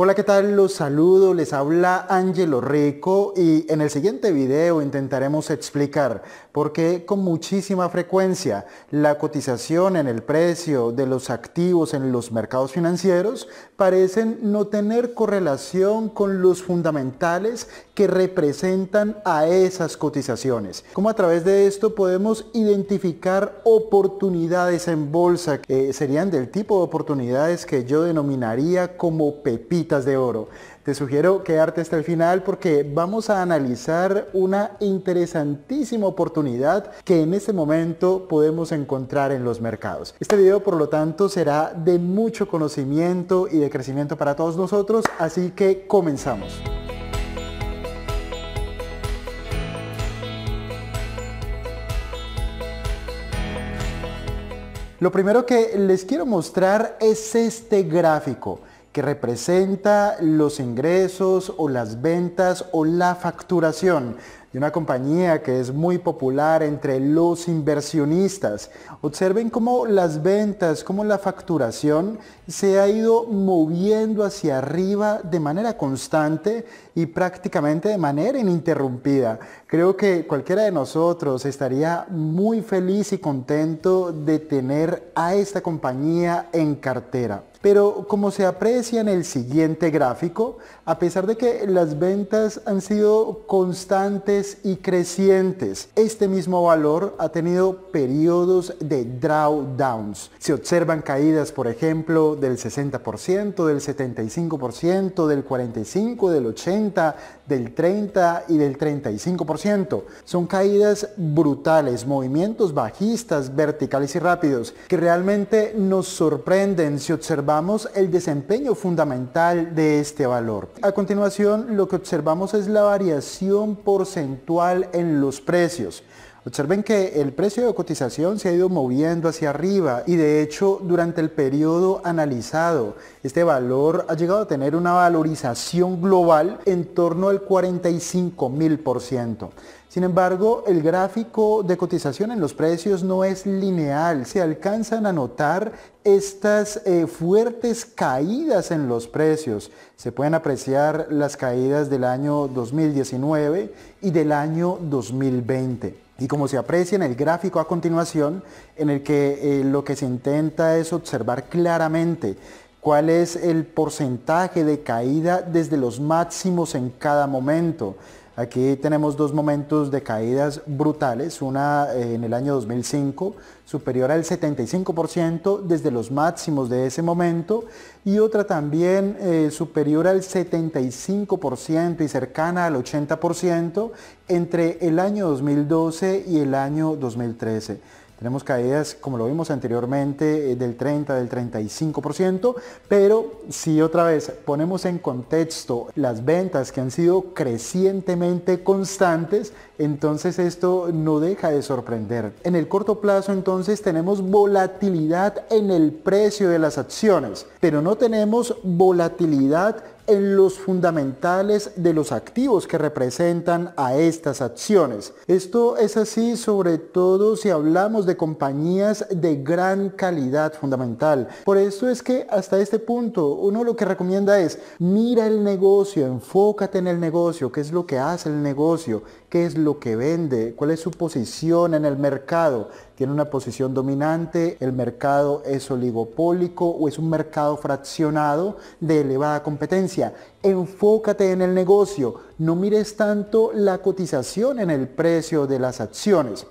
Hola, ¿qué tal? Los saludo, les habla Angelo Rico y en el siguiente video intentaremos explicar por qué con muchísima frecuencia la cotización en el precio de los activos en los mercados financieros parecen no tener correlación con los fundamentales que representan a esas cotizaciones. Cómo a través de esto podemos identificar oportunidades en bolsa, que serían del tipo de oportunidades que yo denominaría como pepita de Oro. Te sugiero quedarte hasta el final porque vamos a analizar una interesantísima oportunidad que en este momento podemos encontrar en los mercados. Este video por lo tanto será de mucho conocimiento y de crecimiento para todos nosotros, así que comenzamos. Lo primero que les quiero mostrar es este gráfico que representa los ingresos o las ventas o la facturación de una compañía que es muy popular entre los inversionistas. Observen cómo las ventas, cómo la facturación se ha ido moviendo hacia arriba de manera constante y prácticamente de manera ininterrumpida. Creo que cualquiera de nosotros estaría muy feliz y contento de tener a esta compañía en cartera. Pero como se aprecia en el siguiente gráfico, a pesar de que las ventas han sido constantes y crecientes, este mismo valor ha tenido periodos de drawdowns. Se observan caídas, por ejemplo, del 60%, del 75%, del 45%, del 80%, del 30 y del 35%. Son caídas brutales, movimientos bajistas, verticales y rápidos, que realmente nos sorprenden si observamos el desempeño fundamental de este valor. A continuación, lo que observamos es la variación porcentual en los precios. Observen que el precio de cotización se ha ido moviendo hacia arriba y de hecho durante el periodo analizado este valor ha llegado a tener una valorización global en torno al 45 mil por ciento. Sin embargo, el gráfico de cotización en los precios no es lineal. Se alcanzan a notar estas eh, fuertes caídas en los precios. Se pueden apreciar las caídas del año 2019 y del año 2020. Y como se aprecia en el gráfico a continuación, en el que eh, lo que se intenta es observar claramente cuál es el porcentaje de caída desde los máximos en cada momento. Aquí tenemos dos momentos de caídas brutales, una eh, en el año 2005 superior al 75% desde los máximos de ese momento y otra también eh, superior al 75% y cercana al 80% entre el año 2012 y el año 2013. Tenemos caídas, como lo vimos anteriormente, eh, del 30, del 35%, pero si otra vez ponemos en contexto las ventas que han sido crecientemente constantes, entonces esto no deja de sorprender. En el corto plazo entonces tenemos volatilidad en el precio de las acciones, pero no tenemos volatilidad en los fundamentales de los activos que representan a estas acciones. Esto es así sobre todo si hablamos de compañías de gran calidad fundamental. Por esto es que hasta este punto uno lo que recomienda es mira el negocio, enfócate en el negocio, qué es lo que hace el negocio, qué es lo que vende, cuál es su posición en el mercado. ¿Tiene una posición dominante? ¿El mercado es oligopólico o es un mercado fraccionado de elevada competencia? Enfócate en el negocio, no mires tanto la cotización en el precio de las acciones.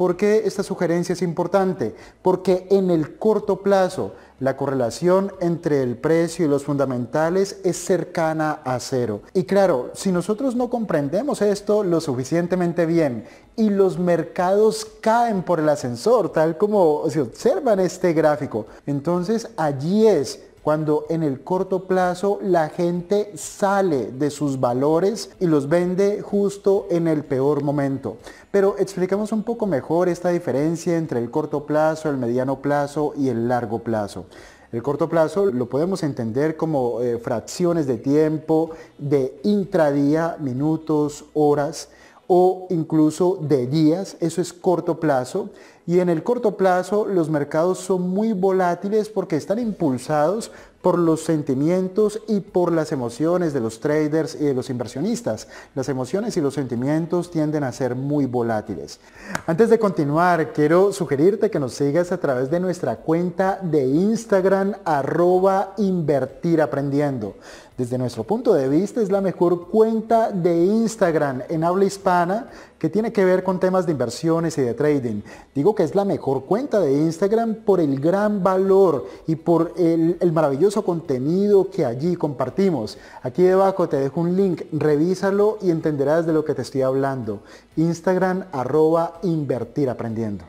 ¿Por qué esta sugerencia es importante? Porque en el corto plazo la correlación entre el precio y los fundamentales es cercana a cero. Y claro, si nosotros no comprendemos esto lo suficientemente bien y los mercados caen por el ascensor, tal como se observa en este gráfico, entonces allí es cuando en el corto plazo la gente sale de sus valores y los vende justo en el peor momento. Pero explicamos un poco mejor esta diferencia entre el corto plazo, el mediano plazo y el largo plazo. El corto plazo lo podemos entender como eh, fracciones de tiempo, de intradía, minutos, horas o incluso de días, eso es corto plazo y en el corto plazo los mercados son muy volátiles porque están impulsados por los sentimientos y por las emociones de los traders y de los inversionistas. Las emociones y los sentimientos tienden a ser muy volátiles. Antes de continuar, quiero sugerirte que nos sigas a través de nuestra cuenta de Instagram arroba invertir aprendiendo desde nuestro punto de vista, es la mejor cuenta de Instagram en habla hispana que tiene que ver con temas de inversiones y de trading. Digo que es la mejor cuenta de Instagram por el gran valor y por el, maravilloso contenido que allí compartimos. Aquí debajo te dejo un link, revísalo y entenderás de lo que te estoy hablando. Instagram arroba invertir aprendiendo.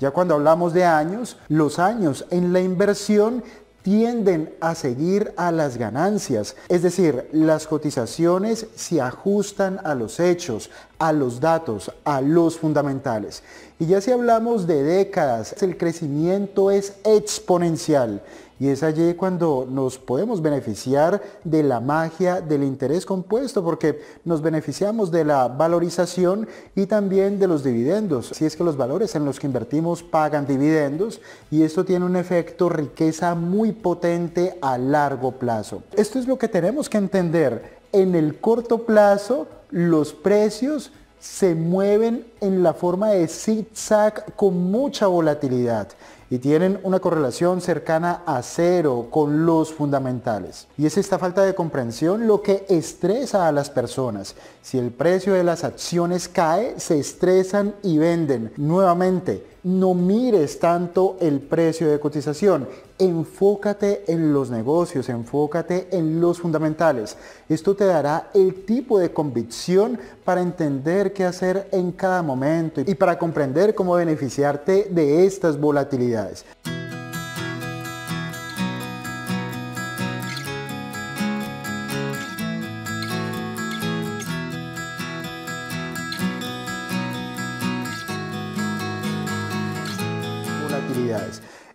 Ya cuando hablamos de años, los años en la inversión tienden a seguir a las ganancias, es decir, las cotizaciones se ajustan a los hechos, a los datos, a los fundamentales. Y ya si hablamos de décadas, el crecimiento es exponencial. Y es allí cuando nos podemos beneficiar de la magia del interés compuesto, porque nos beneficiamos de la valorización y también de los dividendos. Si es que los valores en los que invertimos pagan dividendos y esto tiene un efecto riqueza muy potente a largo plazo. Esto es lo que tenemos que entender. En el corto plazo, los precios se mueven en la forma de zigzag con mucha volatilidad y tienen una correlación cercana a cero con los fundamentales. Y es esta falta de comprensión lo que estresa a las personas. Si el precio de las acciones cae, se estresan y venden. Nuevamente, no mires tanto el precio de cotización, enfócate en los negocios, enfócate en los fundamentales. Esto te dará el tipo de convicción para entender qué hacer en cada momento y para comprender cómo beneficiarte de estas volatilidades.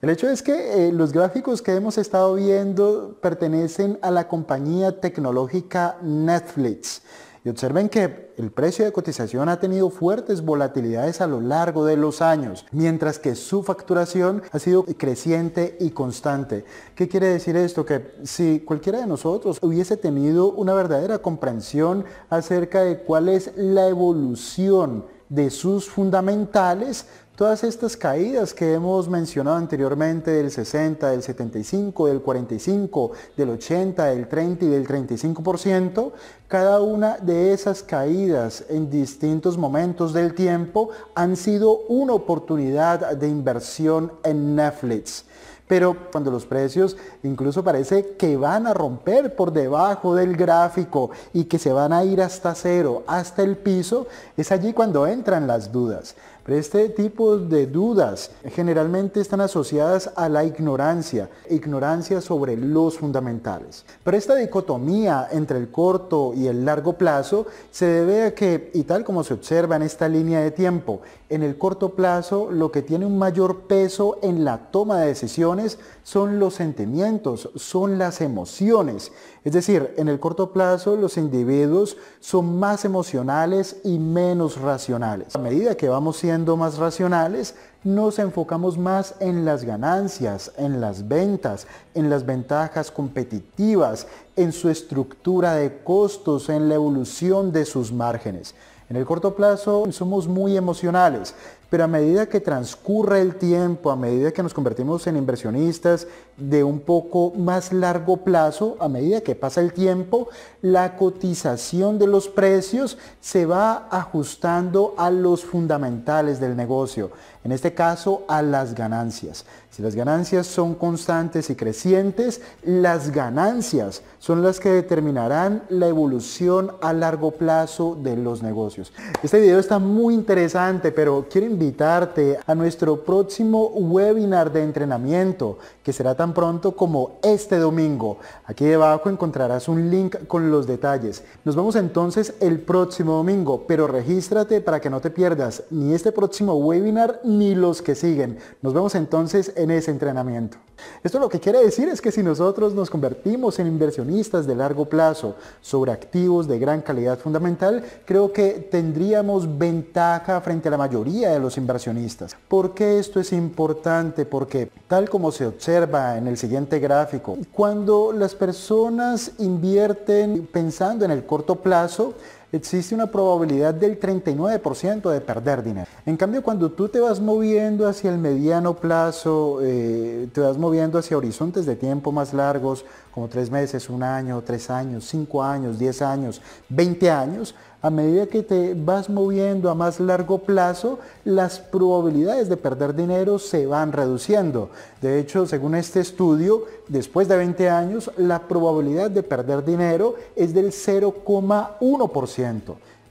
El hecho es que eh, los gráficos que hemos estado viendo pertenecen a la compañía tecnológica Netflix. Y observen que el precio de cotización ha tenido fuertes volatilidades a lo largo de los años, mientras que su facturación ha sido creciente y constante. ¿Qué quiere decir esto? Que si cualquiera de nosotros hubiese tenido una verdadera comprensión acerca de cuál es la evolución de sus fundamentales, Todas estas caídas que hemos mencionado anteriormente del 60, del 75, del 45, del 80, del 30 y del 35%, cada una de esas caídas en distintos momentos del tiempo han sido una oportunidad de inversión en Netflix. Pero cuando los precios incluso parece que van a romper por debajo del gráfico y que se van a ir hasta cero, hasta el piso, es allí cuando entran las dudas. Este tipo de dudas generalmente están asociadas a la ignorancia, ignorancia sobre los fundamentales. Pero esta dicotomía entre el corto y el largo plazo se debe a que, y tal como se observa en esta línea de tiempo, en el corto plazo lo que tiene un mayor peso en la toma de decisiones son los sentimientos, son las emociones. Es decir, en el corto plazo los individuos son más emocionales y menos racionales. A medida que vamos siendo más racionales, nos enfocamos más en las ganancias, en las ventas, en las ventajas competitivas, en su estructura de costos, en la evolución de sus márgenes. En el corto plazo somos muy emocionales pero a medida que transcurre el tiempo, a medida que nos convertimos en inversionistas de un poco más largo plazo, a medida que pasa el tiempo, la cotización de los precios se va ajustando a los fundamentales del negocio, en este caso a las ganancias. Si las ganancias son constantes y crecientes, las ganancias son las que determinarán la evolución a largo plazo de los negocios. Este video está muy interesante, pero quiero invitarte a nuestro próximo webinar de entrenamiento que será tan pronto como este domingo. Aquí debajo encontrarás un link con los detalles. Nos vemos entonces el próximo domingo, pero regístrate para que no te pierdas ni este próximo webinar ni los que siguen. Nos vemos entonces en ese entrenamiento. Esto lo que quiere decir es que si nosotros nos convertimos en inversionistas de largo plazo sobre activos de gran calidad fundamental, creo que tendríamos ventaja frente a la mayoría de los inversionistas. porque esto es importante? Porque tal como se observa en el siguiente gráfico, cuando las personas invierten pensando en el corto plazo, existe una probabilidad del 39% de perder dinero. En cambio, cuando tú te vas moviendo hacia el mediano plazo, eh, te vas moviendo hacia horizontes de tiempo más largos, como tres meses, un año, tres años, cinco años, diez años, 20 años, a medida que te vas moviendo a más largo plazo, las probabilidades de perder dinero se van reduciendo. De hecho, según este estudio, después de 20 años, la probabilidad de perder dinero es del 0,1%.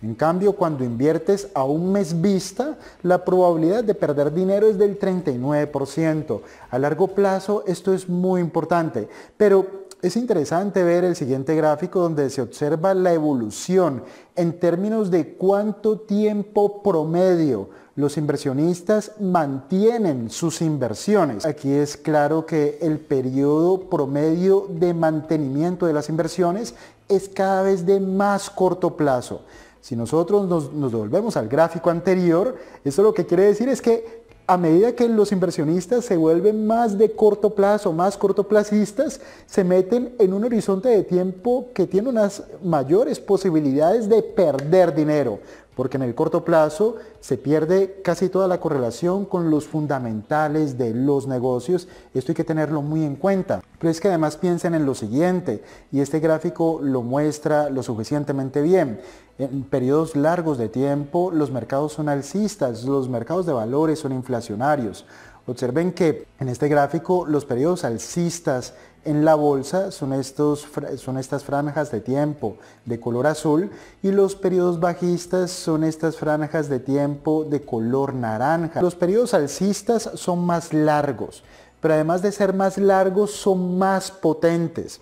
En cambio, cuando inviertes a un mes vista, la probabilidad de perder dinero es del 39%. A largo plazo esto es muy importante, pero es interesante ver el siguiente gráfico donde se observa la evolución en términos de cuánto tiempo promedio los inversionistas mantienen sus inversiones. Aquí es claro que el periodo promedio de mantenimiento de las inversiones es cada vez de más corto plazo. Si nosotros nos, devolvemos al gráfico anterior, eso lo que quiere decir es que a medida que los inversionistas se vuelven más de corto plazo, más cortoplacistas, se meten en un horizonte de tiempo que tiene unas mayores posibilidades de perder dinero porque en el corto plazo se pierde casi toda la correlación con los fundamentales de los negocios. Esto hay que tenerlo muy en cuenta. Pero es que además piensen en lo siguiente, y este gráfico lo muestra lo suficientemente bien. En periodos largos de tiempo los mercados son alcistas, los mercados de valores son inflacionarios. Observen que en este gráfico los periodos alcistas en la bolsa son, estos, son estas franjas de tiempo de color azul y los periodos bajistas son estas franjas de tiempo de color naranja. Los periodos alcistas son más largos, pero además de ser más largos son más potentes.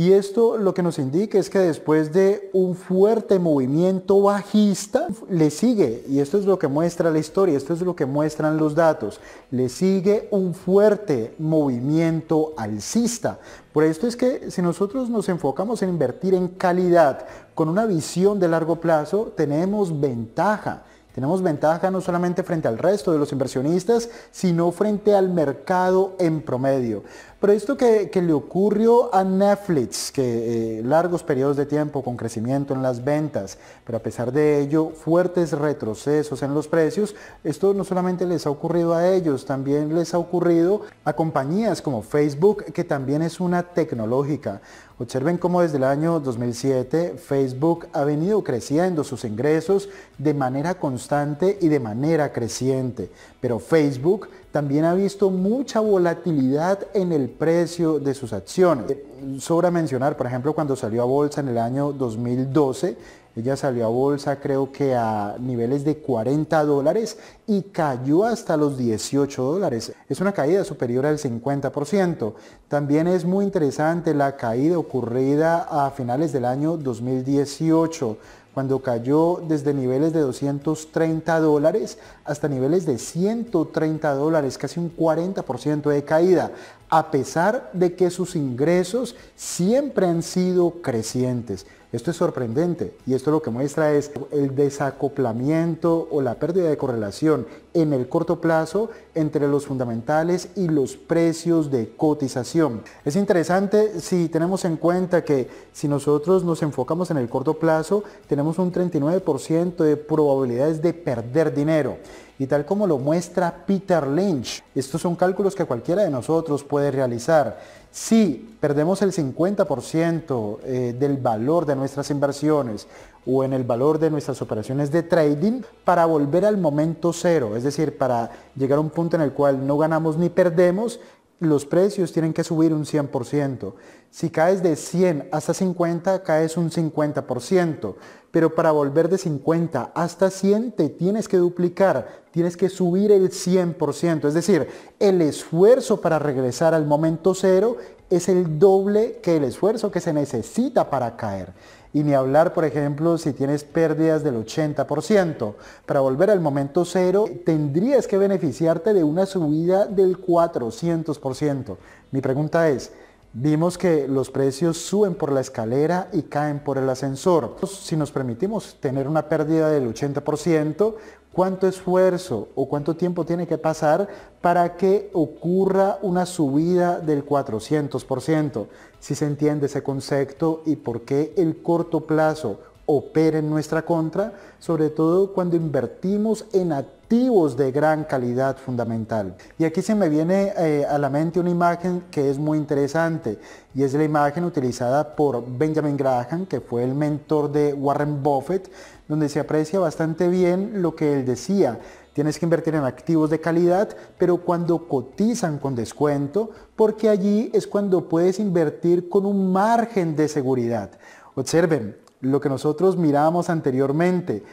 Y esto lo que nos indica es que después de un fuerte movimiento bajista, le sigue, y esto es lo que muestra la historia, esto es lo que muestran los datos, le sigue un fuerte movimiento alcista. Por esto es que si nosotros nos enfocamos en invertir en calidad con una visión de largo plazo, tenemos ventaja. Tenemos ventaja no solamente frente al resto de los inversionistas, sino frente al mercado en promedio. Pero esto que, le ocurrió a Netflix, que eh, largos periodos de tiempo con crecimiento en las ventas, pero a pesar de ello fuertes retrocesos en los precios, esto no solamente les ha ocurrido a ellos, también les ha ocurrido a compañías como Facebook, que también es una tecnológica. Observen cómo desde el año 2007 Facebook ha venido creciendo sus ingresos de manera constante y de manera creciente, pero Facebook también ha visto mucha volatilidad en el precio de sus acciones. Eh, sobra mencionar, por ejemplo, cuando salió a bolsa en el año 2012, ella salió a bolsa creo que a niveles de 40 dólares y cayó hasta los 18 dólares. Es una caída superior al 50%. También es muy interesante la caída ocurrida a finales del año 2018 cuando cayó desde niveles de 230 dólares hasta niveles de 130 dólares, casi un 40% de caída a pesar de que sus ingresos siempre han sido crecientes. Esto es sorprendente y esto lo que muestra es el desacoplamiento o la pérdida de correlación en el corto plazo entre los fundamentales y los precios de cotización. Es interesante si tenemos en cuenta que si nosotros nos enfocamos en el corto plazo, tenemos un 39% de probabilidades de perder dinero y tal como lo muestra Peter Lynch. Estos son cálculos que cualquiera de nosotros puede realizar. Si perdemos el 50% eh, del valor de nuestras inversiones o en el valor de nuestras operaciones de trading para volver al momento cero, es decir, para llegar a un punto en el cual no ganamos ni perdemos, los precios tienen que subir un 100%. Si caes de 100 hasta 50, caes un 50% pero para volver de 50 hasta 100 te tienes que duplicar, tienes que subir el 100%. Es decir, el esfuerzo para regresar al momento cero es el doble que el esfuerzo que se necesita para caer. Y ni hablar, por ejemplo, si tienes pérdidas del 80%. Para volver al momento cero, tendrías que beneficiarte de una subida del 400%. Mi pregunta es, Vimos que los precios suben por la escalera y caen por el ascensor. Si nos permitimos tener una pérdida del 80%, ¿cuánto esfuerzo o cuánto tiempo tiene que pasar para que ocurra una subida del 400%? Si se entiende ese concepto y por qué el corto plazo opera en nuestra contra, sobre todo cuando invertimos en activos de gran calidad fundamental. Y aquí se me viene eh, a la mente una imagen que es muy interesante y es la imagen utilizada por Benjamin Graham, que fue el mentor de Warren Buffett, donde se aprecia bastante bien lo que él decía. Tienes que invertir en activos de calidad, pero cuando cotizan con descuento, porque allí es cuando puedes invertir con un margen de seguridad. Observen, lo que nosotros miramos anteriormente,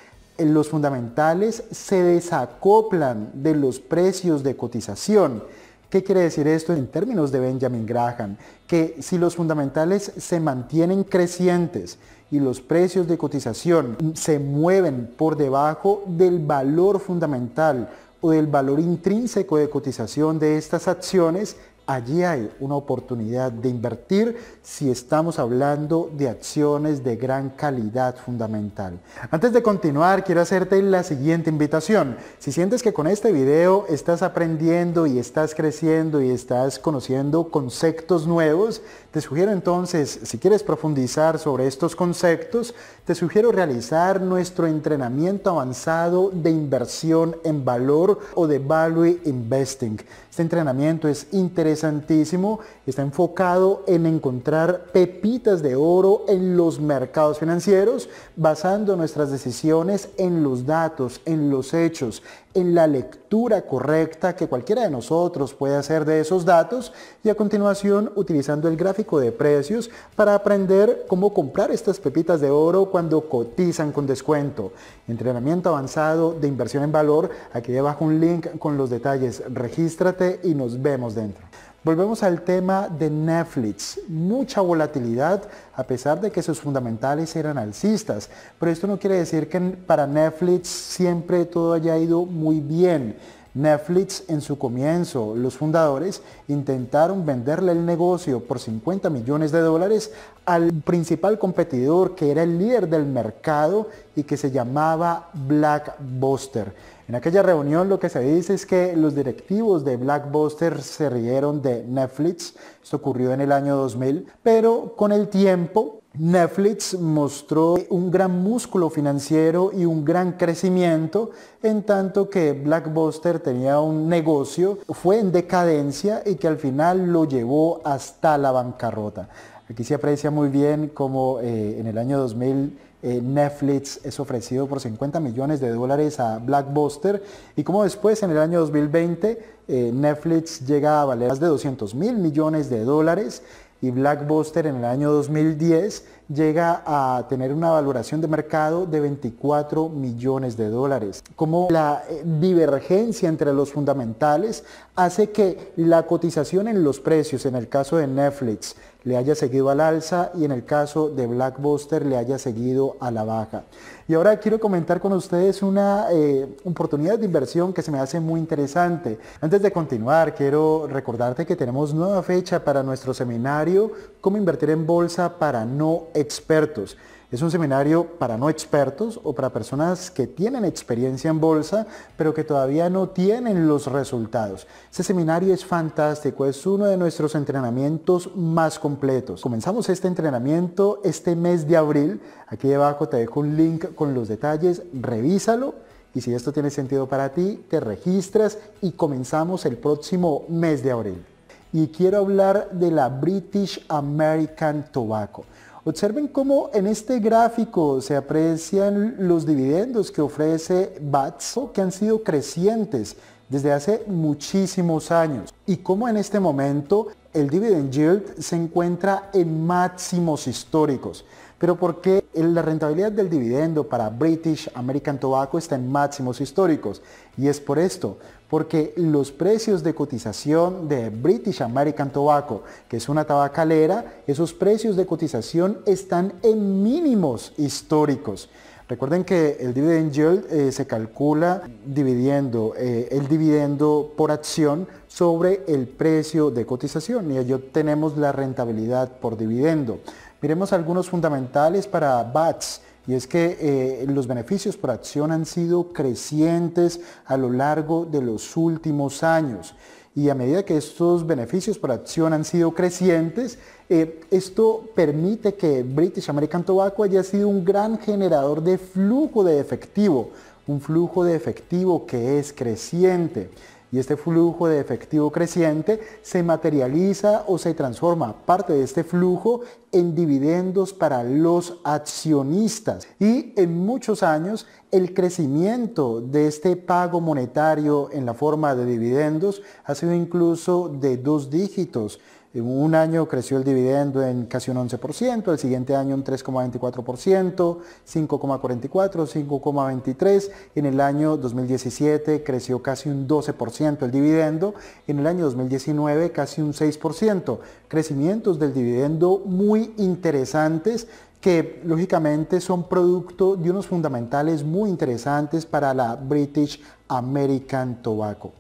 los fundamentales se desacoplan de los precios de cotización. ¿Qué quiere decir esto en términos de Benjamin Graham? Que si los fundamentales se mantienen crecientes y los precios de cotización se mueven por debajo del valor fundamental o del valor intrínseco de cotización de estas acciones, Allí hay una oportunidad de invertir si estamos hablando de acciones de gran calidad fundamental. Antes de continuar, quiero hacerte la siguiente invitación. Si sientes que con este video estás aprendiendo y estás creciendo y estás conociendo conceptos nuevos, te sugiero entonces, si quieres profundizar sobre estos conceptos, te sugiero realizar nuestro entrenamiento avanzado de inversión en valor o de value investing. Este entrenamiento es interesantísimo, está enfocado en encontrar pepitas de oro en los mercados financieros, basando nuestras decisiones en los datos, en los hechos, en la lectura correcta que cualquiera de nosotros puede hacer de esos datos y a continuación utilizando el gráfico de precios para aprender cómo comprar estas pepitas de oro cuando cotizan con descuento. Entrenamiento avanzado de inversión en valor, aquí debajo un link con los detalles, regístrate y nos vemos dentro. Volvemos al tema de Netflix. Mucha volatilidad a pesar de que sus fundamentales eran alcistas. Pero esto no quiere decir que para Netflix siempre todo haya ido muy bien. Netflix en su comienzo, los fundadores intentaron venderle el negocio por 50 millones de dólares al principal competidor que era el líder del mercado y que se llamaba Blackbuster. En aquella reunión lo que se dice es que los directivos de Blackbuster se rieron de Netflix, esto ocurrió en el año 2000, pero con el tiempo Netflix mostró un gran músculo financiero y un gran crecimiento, en tanto que Blackbuster tenía un negocio, fue en decadencia y que al final lo llevó hasta la bancarrota. Aquí se aprecia muy bien cómo eh, en el año 2000 eh, Netflix es ofrecido por 50 millones de dólares a Blackbuster y como después en el año 2020 eh, Netflix llega a valer más de 200 mil millones de dólares y Blackbuster en el año 2010 llega a tener una valoración de mercado de 24 millones de dólares. Como la eh, divergencia entre los fundamentales hace que la cotización en los precios, en el caso de Netflix, le haya seguido al alza y en el caso de Blackbuster le haya seguido a la baja. Y ahora quiero comentar con ustedes una eh, oportunidad de inversión que se me hace muy interesante. Antes de continuar, quiero recordarte que tenemos nueva fecha para nuestro seminario, cómo invertir en bolsa para no expertos. Es un seminario para no expertos o para personas que tienen experiencia en bolsa, pero que todavía no tienen los resultados. Este seminario es fantástico, es uno de nuestros entrenamientos más completos. Comenzamos este entrenamiento este mes de abril. Aquí debajo te dejo un link con los detalles, revísalo. Y si esto tiene sentido para ti, te registras y comenzamos el próximo mes de abril. Y quiero hablar de la British American Tobacco Observen cómo en este gráfico se aprecian los dividendos que ofrece BATS, que han sido crecientes desde hace muchísimos años y cómo en este momento el dividend yield se encuentra en máximos históricos. Pero ¿por qué la rentabilidad del dividendo para British American Tobacco está en máximos históricos? Y es por esto, porque los precios de cotización de British American Tobacco, que es una tabacalera, esos precios de cotización están en mínimos históricos. Recuerden que el dividend yield eh, se calcula dividiendo eh, el dividendo por acción sobre el precio de cotización y allí tenemos la rentabilidad por dividendo. Miremos algunos fundamentales para BATS y es que eh, los beneficios por acción han sido crecientes a lo largo de los últimos años. Y a medida que estos beneficios por acción han sido crecientes, eh, esto permite que British American Tobacco haya sido un gran generador de flujo de efectivo, un flujo de efectivo que es creciente. Y este flujo de efectivo creciente se materializa o se transforma parte de este flujo en dividendos para los accionistas. Y en muchos años el crecimiento de este pago monetario en la forma de dividendos ha sido incluso de dos dígitos un año creció el dividendo en casi un 11%, el siguiente año un 3,24%, 5,44%, 5,23%. En el año 2017 creció casi un 12% el dividendo, en el año 2019 casi un 6%. Crecimientos del dividendo muy interesantes que lógicamente son producto de unos fundamentales muy interesantes para la British American Tobacco.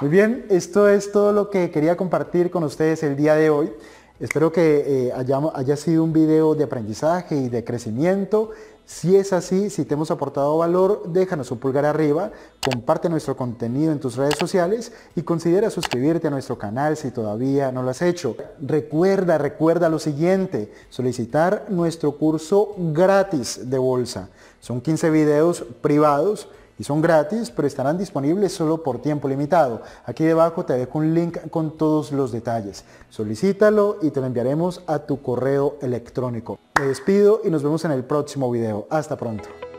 Muy bien, esto es todo lo que quería compartir con ustedes el día de hoy. Espero que eh, haya, haya sido un video de aprendizaje y de crecimiento. Si es así, si te hemos aportado valor, déjanos un pulgar arriba, comparte nuestro contenido en tus redes sociales y considera suscribirte a nuestro canal si todavía no lo has hecho. Recuerda, recuerda lo siguiente, solicitar nuestro curso gratis de bolsa. Son 15 videos privados y son gratis, pero estarán disponibles solo por tiempo limitado. Aquí debajo te dejo un link con todos los detalles. Solicítalo y te lo enviaremos a tu correo electrónico. Te despido y nos vemos en el próximo video. Hasta pronto.